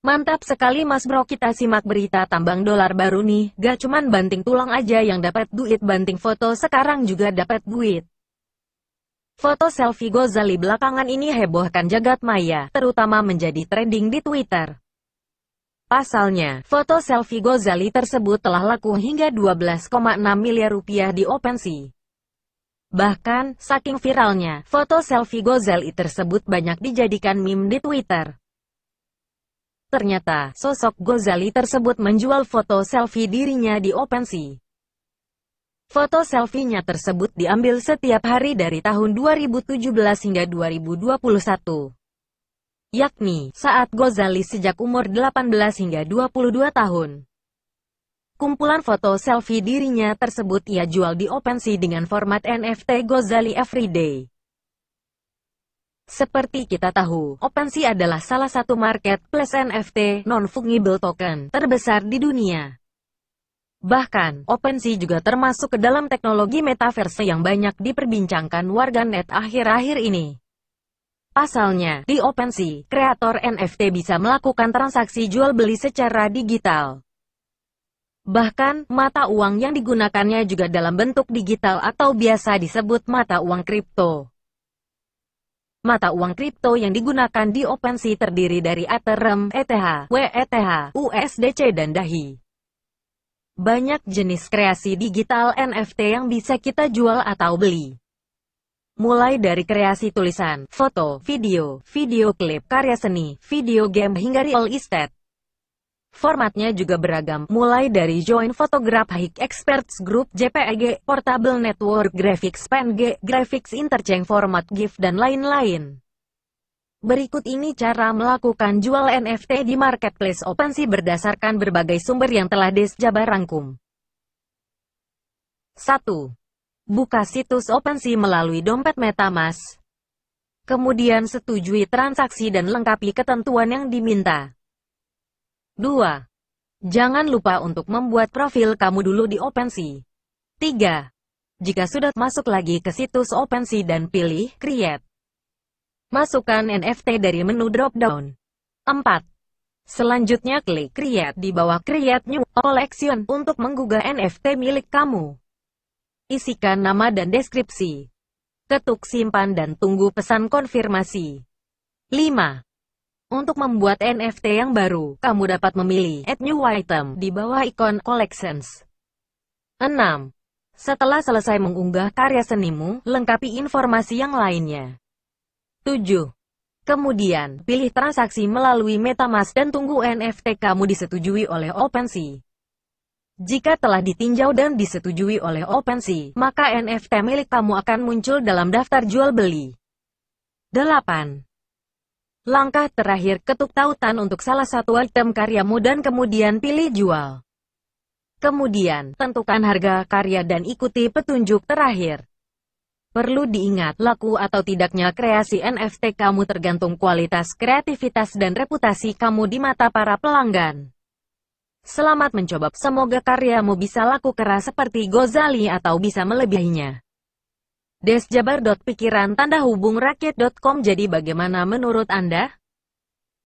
Mantap sekali mas bro kita simak berita tambang dolar baru nih, gak cuman banting tulang aja yang dapat duit banting foto sekarang juga dapat duit. Foto selfie Gozali belakangan ini hebohkan jagat maya, terutama menjadi trending di Twitter. Pasalnya, foto selfie Gozali tersebut telah laku hingga 12,6 miliar rupiah di OpenSea. Bahkan, saking viralnya, foto selfie Gozali tersebut banyak dijadikan meme di Twitter. Ternyata, sosok Gozali tersebut menjual foto selfie dirinya di OpenSea. Foto selfie-nya tersebut diambil setiap hari dari tahun 2017 hingga 2021. Yakni, saat Gozali sejak umur 18 hingga 22 tahun. Kumpulan foto selfie dirinya tersebut ia jual di OpenSea dengan format NFT Gozali Everyday. Seperti kita tahu, OpenSea adalah salah satu market plus NFT non-fungible token terbesar di dunia. Bahkan, OpenSea juga termasuk ke dalam teknologi metaverse yang banyak diperbincangkan warganet akhir-akhir ini. Pasalnya, di OpenSea, kreator NFT bisa melakukan transaksi jual-beli secara digital. Bahkan, mata uang yang digunakannya juga dalam bentuk digital atau biasa disebut mata uang kripto. Mata uang kripto yang digunakan di OpenSea terdiri dari Ethereum, ETH, WETH, USDC dan DAI. Banyak jenis kreasi digital NFT yang bisa kita jual atau beli. Mulai dari kreasi tulisan, foto, video, video klip, karya seni, video game hingga real estate. Formatnya juga beragam, mulai dari Joint Photographic Experts Group JPEG, Portable Network Graphics PNG, Graphics Interchange Format GIF dan lain-lain. Berikut ini cara melakukan jual NFT di marketplace OpenSea berdasarkan berbagai sumber yang telah Desjaba rangkum. 1. Buka situs OpenSea melalui dompet MetaMask. Kemudian setujui transaksi dan lengkapi ketentuan yang diminta. 2. Jangan lupa untuk membuat profil kamu dulu di OpenSea. 3. Jika sudah masuk lagi ke situs OpenSea dan pilih Create. Masukkan NFT dari menu drop-down. 4. Selanjutnya klik Create di bawah Create New Collection untuk menggugah NFT milik kamu. Isikan nama dan deskripsi. Ketuk simpan dan tunggu pesan konfirmasi. 5. Untuk membuat NFT yang baru, kamu dapat memilih Add New Item di bawah ikon Collections. 6. Setelah selesai mengunggah karya senimu, lengkapi informasi yang lainnya. 7. Kemudian, pilih transaksi melalui MetaMask dan tunggu NFT kamu disetujui oleh OpenSea. Jika telah ditinjau dan disetujui oleh OpenSea, maka NFT milik kamu akan muncul dalam daftar jual beli. 8. Langkah terakhir ketuk tautan untuk salah satu item karyamu dan kemudian pilih jual. Kemudian, tentukan harga karya dan ikuti petunjuk terakhir. Perlu diingat, laku atau tidaknya kreasi NFT kamu tergantung kualitas kreativitas dan reputasi kamu di mata para pelanggan. Selamat mencoba, semoga karyamu bisa laku keras seperti Gozali atau bisa melebihinya. Desjabar.pikiran Pikiran tanda hubung rakyat.com Jadi bagaimana menurut Anda?